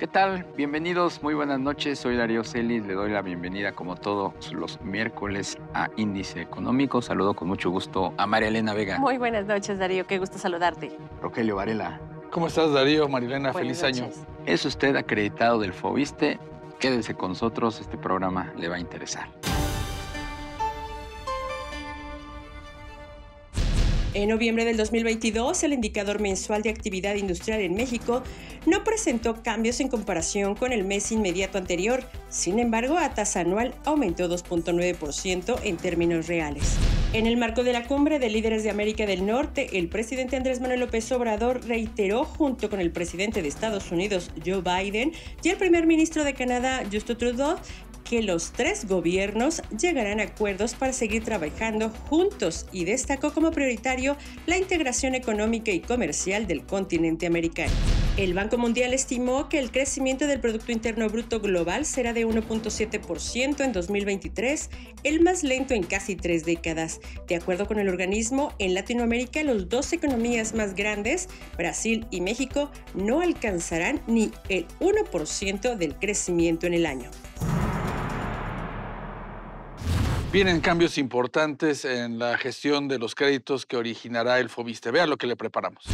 ¿Qué tal? Bienvenidos, muy buenas noches. Soy Darío Celis, le doy la bienvenida como todos los miércoles a Índice Económico. Saludo con mucho gusto a María Elena Vega. Muy buenas noches, Darío, qué gusto saludarte. Rogelio Varela. ¿Cómo estás, Darío? María Elena. feliz año. Es usted acreditado del FOBISTE. Quédese con nosotros, este programa le va a interesar. En noviembre del 2022, el indicador mensual de actividad industrial en México no presentó cambios en comparación con el mes inmediato anterior, sin embargo, a tasa anual aumentó 2.9% en términos reales. En el marco de la cumbre de líderes de América del Norte, el presidente Andrés Manuel López Obrador reiteró junto con el presidente de Estados Unidos, Joe Biden, y el primer ministro de Canadá, Justin Trudeau, que los tres gobiernos llegarán a acuerdos para seguir trabajando juntos y destacó como prioritario la integración económica y comercial del continente americano. El Banco Mundial estimó que el crecimiento del Producto Interno Bruto global será de 1.7% en 2023, el más lento en casi tres décadas. De acuerdo con el organismo, en Latinoamérica los dos economías más grandes, Brasil y México, no alcanzarán ni el 1% del crecimiento en el año. Vienen cambios importantes en la gestión de los créditos que originará el FOBISTE. Vea lo que le preparamos.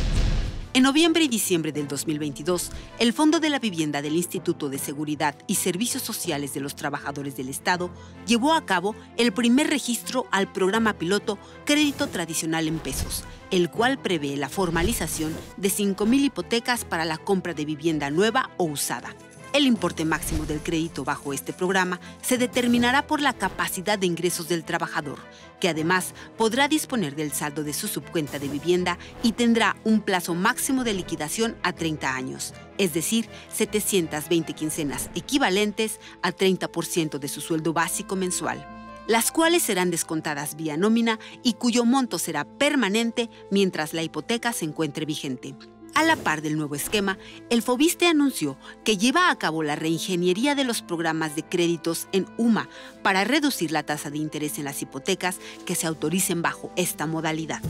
En noviembre y diciembre del 2022, el Fondo de la Vivienda del Instituto de Seguridad y Servicios Sociales de los Trabajadores del Estado llevó a cabo el primer registro al programa piloto Crédito Tradicional en Pesos, el cual prevé la formalización de 5.000 hipotecas para la compra de vivienda nueva o usada. El importe máximo del crédito bajo este programa se determinará por la capacidad de ingresos del trabajador, que además podrá disponer del saldo de su subcuenta de vivienda y tendrá un plazo máximo de liquidación a 30 años, es decir, 720 quincenas equivalentes a 30% de su sueldo básico mensual las cuales serán descontadas vía nómina y cuyo monto será permanente mientras la hipoteca se encuentre vigente. A la par del nuevo esquema, el FOBISTE anunció que lleva a cabo la reingeniería de los programas de créditos en UMA para reducir la tasa de interés en las hipotecas que se autoricen bajo esta modalidad.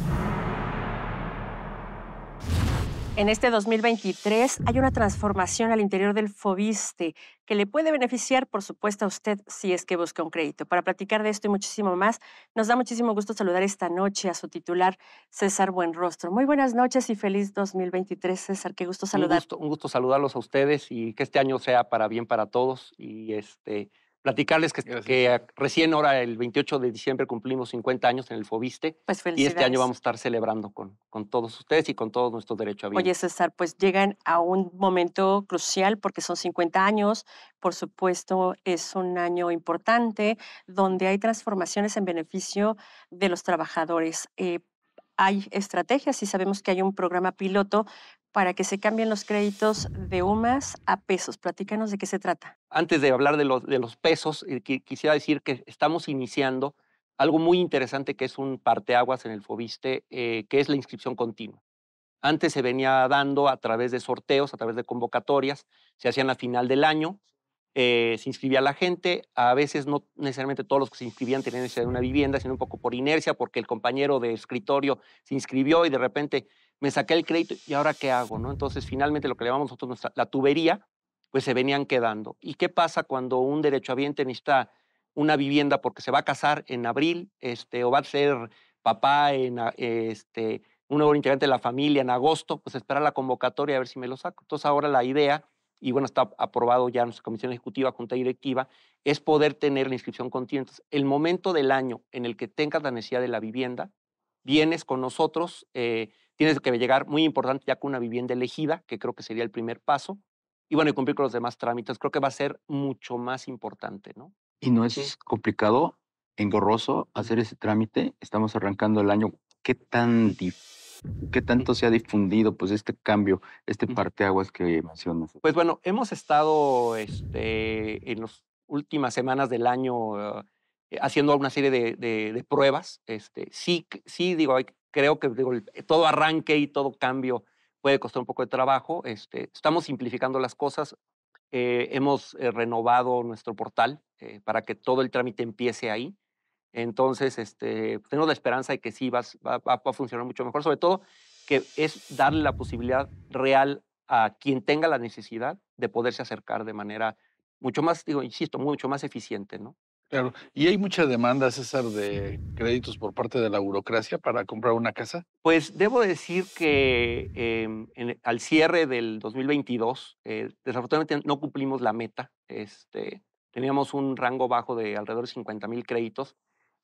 En este 2023 hay una transformación al interior del FOBISTE que le puede beneficiar, por supuesto, a usted si es que busca un crédito. Para platicar de esto y muchísimo más, nos da muchísimo gusto saludar esta noche a su titular, César Buenrostro. Muy buenas noches y feliz 2023, César. Qué gusto saludar. Un gusto, gusto saludarlos a ustedes y que este año sea para bien para todos y este platicarles que, ah, recién ahora, el 28 de diciembre, cumplimos 50 años en el Fobiste. Pues y este año vamos a estar celebrando con, con todos ustedes y con todos nuestros vivir. Oye, César, pues llegan a un momento crucial porque son 50 años. Por supuesto, es un año importante donde hay transformaciones en beneficio de los trabajadores. Eh, hay estrategias y sabemos que hay un programa piloto para que se cambien los créditos de UMAS a pesos. Platícanos de qué se trata. Antes de hablar de los, pesos, eh, quisiera decir que estamos iniciando algo muy interesante que es un parteaguas en el FOBISTE, eh, que es la inscripción continua. Antes se venía dando a través de sorteos, a través de convocatorias, se hacían a final del año, eh, se inscribía la gente, a veces no necesariamente todos los que se inscribían tenían necesidad de una vivienda, sino un poco por inercia, porque el compañero de escritorio se inscribió y de repente me saqué el crédito y ahora qué hago, ¿no? Entonces, finalmente lo que le llamamos nosotros la tubería, pues se venían quedando. ¿Y qué pasa cuando un derechohabiente necesita una vivienda porque se va a casar en abril, este, o va a ser papá en este, un nuevo integrante de la familia en agosto, pues espera la convocatoria a ver si me lo saco. Entonces, ahora la idea y bueno, está aprobado ya en nuestra comisión ejecutiva, junta directiva, es poder tener la inscripción continua. Entonces, el momento del año en el que tengas la necesidad de la vivienda, vienes con nosotros, eh, Tienes que llegar, muy importante, ya con una vivienda elegida, que creo que sería el primer paso. Y bueno, y cumplir con los demás trámites, creo que va a ser mucho más importante, ¿no? Y no es complicado, engorroso hacer ese trámite. Estamos arrancando el año. ¿Qué tan ¿Qué tanto se ha difundido pues este cambio, este parteaguas que mencionas? Pues bueno, hemos estado este, en las últimas semanas del año eh, haciendo una serie de, de, pruebas. Este, sí, sí, digo, hay, creo que digo, eh, todo arranque y todo cambio puede costar un poco de trabajo. Este, estamos simplificando las cosas. Eh, hemos eh, renovado nuestro portal para que todo el trámite empiece ahí. Entonces, este, tenemos la esperanza de que sí va, va, a funcionar mucho mejor, sobre todo que es darle la posibilidad real a quien tenga la necesidad de poderse acercar de manera mucho más, digo, insisto, mucho más eficiente, ¿no? Claro. ¿Y hay mucha demanda, César, de créditos por parte de la burocracia para comprar una casa? Pues debo decir que em, al cierre del 2022, eh, desafortunadamente no cumplimos la meta. Este, teníamos un rango bajo de alrededor de 50 mil créditos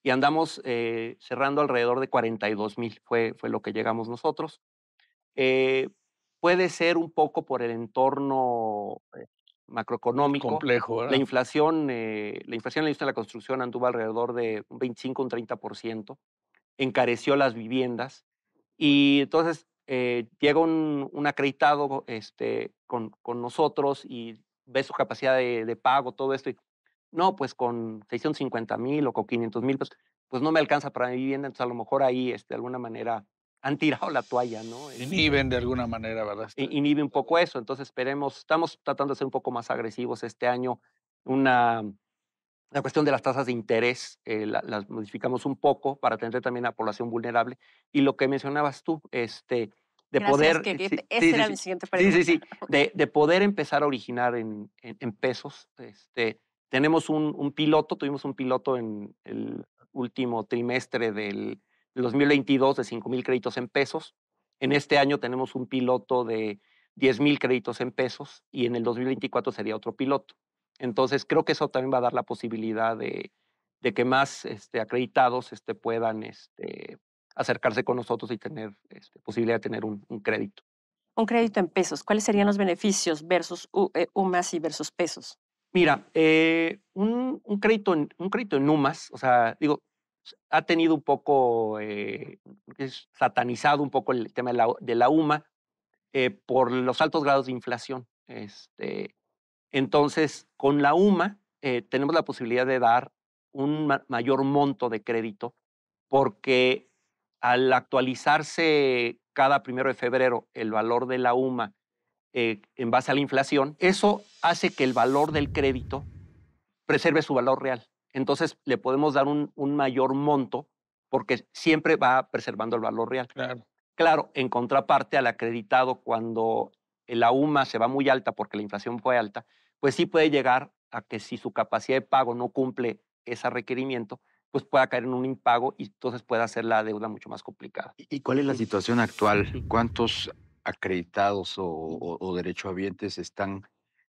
y andamos eh, cerrando alrededor de 42 mil, fue, fue lo que llegamos nosotros. Eh, puede ser un poco por el entorno macroeconómico. Complejo, La inflación, eh, la inflación en la industria de la construcción anduvo alrededor de un 25, un 30%, encareció las viviendas y entonces eh, llega un, un, acreditado este, con, con, nosotros y ve su capacidad de, pago, todo esto y no, pues con 650 mil o con 500 mil pues no me alcanza para mi vivienda, entonces a lo mejor ahí este, de alguna manera han tirado la toalla, ¿no? Este, Inhiben de alguna manera, ¿verdad? Este, inhibe un eh, poco eso. Entonces esperemos, estamos tratando de ser un poco más agresivos este año. Una, la cuestión de las tasas de interés eh, las modificamos un poco para atender también a la población vulnerable. Y lo que mencionabas tú, este, de poder... era siguiente pregunta. Sí, sí, sí. De, de, poder empezar a originar en, en, en pesos. Este, tenemos un, un piloto, tuvimos un piloto en el último trimestre del el 2022 de 5.000 créditos en pesos. En este año tenemos un piloto de 10.000 créditos en pesos y en el 2024 sería otro piloto. Entonces, creo que eso también va a dar la posibilidad de, que más este, acreditados este, puedan este, acercarse con nosotros y tener este, posibilidad de tener un, crédito. Un crédito en pesos. ¿Cuáles serían los beneficios versus eh, UMAS y versus pesos? Mira, eh, un, crédito en, un crédito en UMAS, o sea, digo, ha tenido un poco, eh, es satanizado un poco el tema de la, UMA eh, por los altos grados de inflación. Este, entonces, con la UMA eh, tenemos la posibilidad de dar un mayor monto de crédito porque al actualizarse cada primero de febrero el valor de la UMA en base a la inflación, eso hace que el valor del crédito preserve su valor real entonces le podemos dar un, mayor monto porque siempre va preservando el valor real. Claro. claro, en contraparte al acreditado, cuando la UMA se va muy alta porque la inflación fue alta, pues sí puede llegar a que si su capacidad de pago no cumple ese requerimiento, pues pueda caer en un impago y entonces pueda hacer la deuda mucho más complicada. ¿Y cuál es la situación actual? ¿Cuántos acreditados o, o derechohabientes están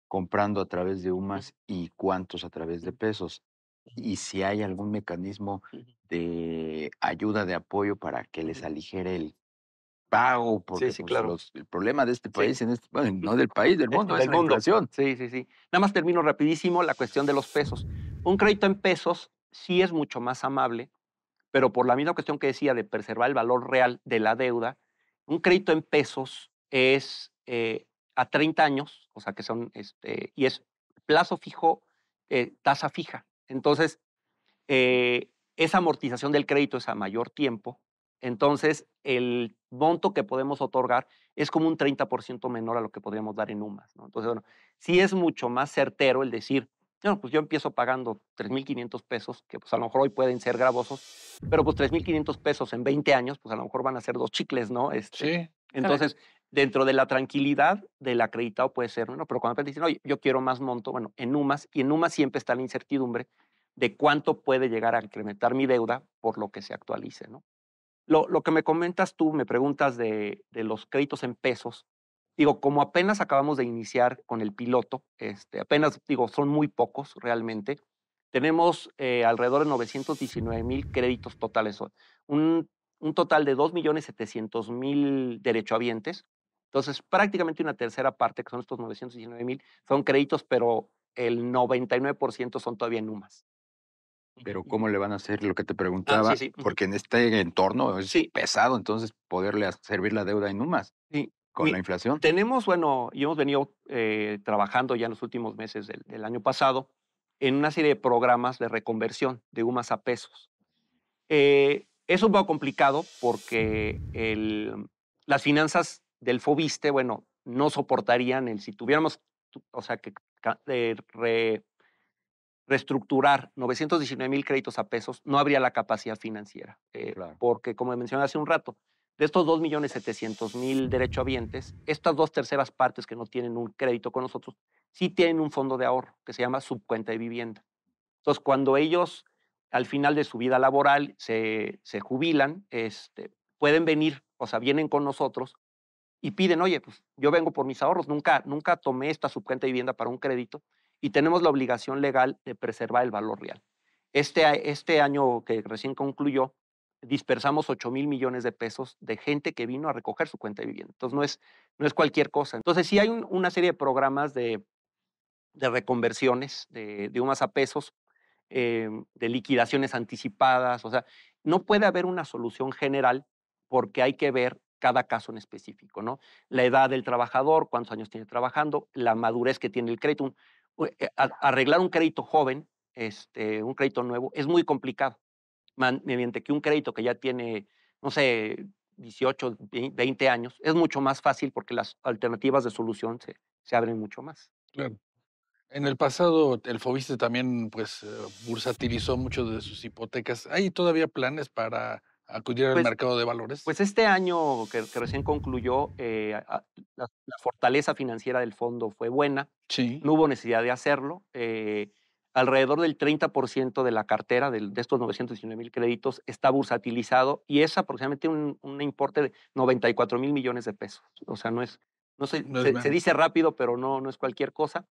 comprando a través de UMAS y cuántos a través de pesos? y si hay algún mecanismo de ayuda, de apoyo para que les aligere el pago, porque pues, el problema de este país, este, no del país, del mundo, es La inflación. Sí, sí, sí. Nada más termino rapidísimo la cuestión de los pesos. Un crédito en pesos sí es mucho más amable, pero por la misma cuestión que decía de preservar el valor real de la deuda, un crédito en pesos es eh, a 30 años, o sea que son, este, y es plazo fijo, eh, tasa fija. Entonces, eh, esa amortización del crédito es a mayor tiempo. Entonces, el monto que podemos otorgar es como un 30% menor a lo que podríamos dar en UMAS. ¿no? Entonces, bueno, sí es mucho más certero el decir, bueno pues yo empiezo pagando 3.500 pesos, que pues a lo mejor hoy pueden ser gravosos, pero pues 3.500 pesos en 20 años, pues a lo mejor van a ser dos chicles, ¿no? Este, sí. Entonces, dentro de la tranquilidad del acreditado puede ser, ¿no? pero cuando dicen, oye, yo quiero más monto, bueno, en UMAS, y en UMAS siempre está la incertidumbre de cuánto puede llegar a incrementar mi deuda por lo que se actualice, ¿no? Lo, lo que me comentas tú, me preguntas de, los créditos en pesos. Digo, como apenas acabamos de iniciar con el piloto, este, apenas, digo, son muy pocos realmente. Tenemos eh, alrededor de 919 mil créditos totales, un, un total de 2.700.000 derechohabientes entonces, prácticamente una tercera parte, que son estos 919 mil, son créditos, pero el 99% son todavía en NUMAS. Pero ¿cómo le van a hacer lo que te ah, preguntaba? Porque en este entorno es sí. pesado, entonces, poderle servir la deuda en NUMAS. Con la inflación. Tenemos, bueno, y hemos venido eh, trabajando ya en los últimos meses del, año pasado en una serie de programas de reconversión de UMAS a pesos. Eso eh, es un poco complicado porque las finanzas del Fobiste, bueno, no soportarían el si tuviéramos, o sea, que eh, reestructurar 919 mil créditos a pesos, no habría la capacidad financiera. Eh, porque, como mencioné hace un rato, de estos 2.700.000 derechohabientes, estas dos terceras partes que no tienen un crédito con nosotros, sí tienen un fondo de ahorro que se llama subcuenta de vivienda. Entonces, cuando ellos al final de su vida laboral se, se jubilan, este, pueden venir, o sea, vienen con nosotros y piden, oye, pues yo vengo por mis ahorros, nunca, nunca tomé esta subcuenta de vivienda para un crédito y tenemos la obligación legal de preservar el valor real. Este, este año que recién concluyó, dispersamos 8 mil millones de pesos de gente que vino a recoger su cuenta de vivienda. Entonces, no es, no es cualquier cosa. Entonces, sí hay una serie de programas de, de reconversiones de, de UMAS a pesos, eh, de liquidaciones anticipadas. O sea, no puede haber una solución general porque hay que ver cada caso en específico, ¿no? La edad del trabajador, cuántos años tiene trabajando, la madurez que tiene el crédito. Eh, arreglar un crédito joven, este, un crédito nuevo, es muy complicado. Mediante que un crédito que ya tiene, no sé, 18, 20 años, es mucho más fácil porque las alternativas de solución se, se abren mucho más. Claro. En el pasado, el Fobiste también pues eh, bursatilizó mucho de sus hipotecas. ¿Hay todavía planes para acudir al pues mercado de valores? Pues este año que, recién concluyó, eh, la, fortaleza financiera del fondo fue buena. Sí. No hubo necesidad de hacerlo. Eh, alrededor del 30% de la cartera de, de estos 919 mil créditos está bursatilizado y es aproximadamente un, un importe de 94 mil millones de pesos. O sea, no es, no, se, se, dice rápido, pero no, no es cualquier cosa.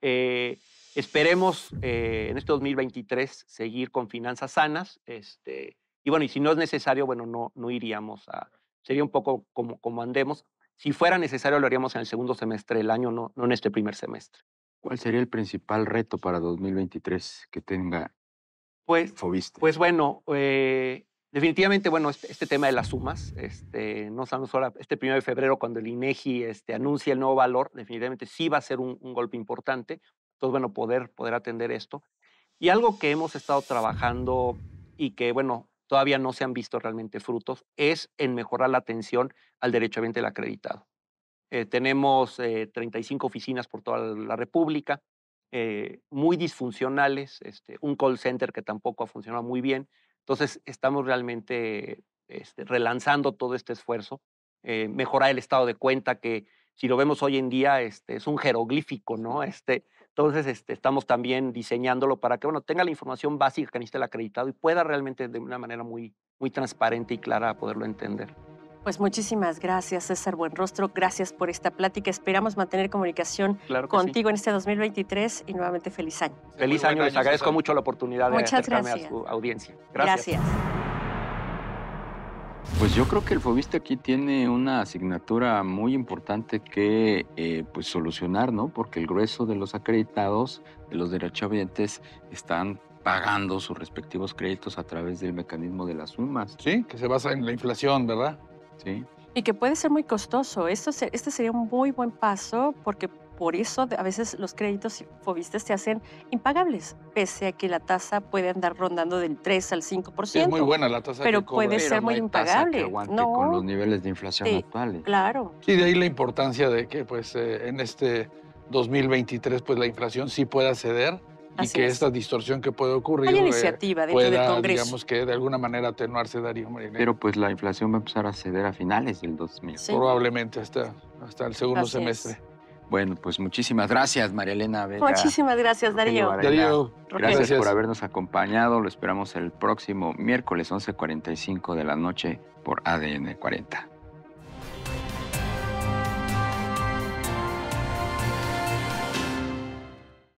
Eh, esperemos en este 2023 seguir con finanzas sanas. Este, y bueno, y si no es necesario, bueno, no, no iríamos a... Sería un poco como, como andemos. Si fuera necesario, lo haríamos en el segundo semestre del año, no, no en este primer semestre. ¿Cuál sería el principal reto para 2023 que tenga pues, Pues bueno, eh, definitivamente, bueno, este, este, tema de las sumas, este, no sabemos ahora, este primero de febrero, cuando el INEGI este, anuncia el nuevo valor, definitivamente sí va a ser un, un golpe importante. Entonces, bueno, poder, poder atender esto. Y algo que hemos estado trabajando y que, bueno, todavía no se han visto realmente frutos, es en mejorar la atención al derechohabiente del acreditado. Eh, tenemos 35 eh, oficinas por toda la República, eh, muy disfuncionales, este, un call center que tampoco ha funcionado muy bien. Entonces, estamos realmente este, relanzando todo este esfuerzo, mejorar el estado de cuenta que, si lo vemos hoy en día, este, es un jeroglífico, ¿no? Este, entonces, este, estamos también diseñándolo para que, bueno, tenga la información básica que necesita el acreditado y pueda realmente de una manera muy, muy transparente y clara poderlo entender. Pues muchísimas gracias, César Buenrostro. Gracias por esta plática. Esperamos mantener comunicación contigo en este 2023 y nuevamente feliz año. Feliz año, les agradezco mucho la oportunidad de a su audiencia. gracias. Pues yo creo que el fobista aquí tiene una asignatura muy importante que eh, pues solucionar, ¿no? Porque el grueso de los acreditados, de los derechohabientes, están pagando sus respectivos créditos a través del mecanismo de las sumas. Sí, que se basa en la inflación, ¿verdad? Sí. Y que puede ser muy costoso. Esto, este sería un muy buen paso porque por eso a veces los créditos fobistes se hacen impagables, pese a que la tasa puede andar rondando del 3 al 5%. Es muy buena la tasa. Pero puede ser muy impagable. no, con los niveles de inflación actuales. Claro. Sí, de ahí la importancia de que pues eh, en este 2023 pues la inflación sí pueda ceder y que esta distorsión que puede ocurrir Hay eh, iniciativa pueda, Congreso. digamos que de alguna manera atenuarse, Darío Marín. Pero pues la inflación va a empezar a ceder a finales del 2000. Probablemente hasta, hasta el segundo semestre. Bueno, pues muchísimas gracias, María Elena Muchísimas gracias, Darío. gracias, gracias, por habernos acompañado. Lo esperamos el próximo miércoles 11.45 de la noche por ADN 40.